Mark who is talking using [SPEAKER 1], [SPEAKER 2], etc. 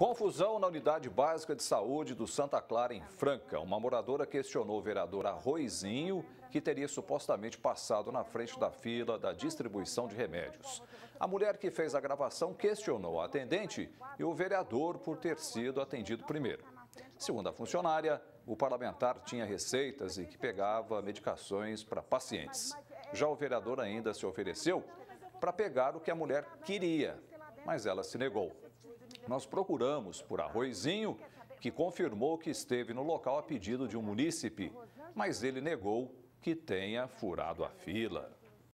[SPEAKER 1] Confusão na unidade básica de saúde do Santa Clara, em Franca. Uma moradora questionou o vereador Arroizinho, que teria supostamente passado na frente da fila da distribuição de remédios. A mulher que fez a gravação questionou a atendente e o vereador por ter sido atendido primeiro. Segundo a funcionária, o parlamentar tinha receitas e que pegava medicações para pacientes. Já o vereador ainda se ofereceu para pegar o que a mulher queria, mas ela se negou. Nós procuramos por Arroizinho, que confirmou que esteve no local a pedido de um munícipe, mas ele negou que tenha furado a fila.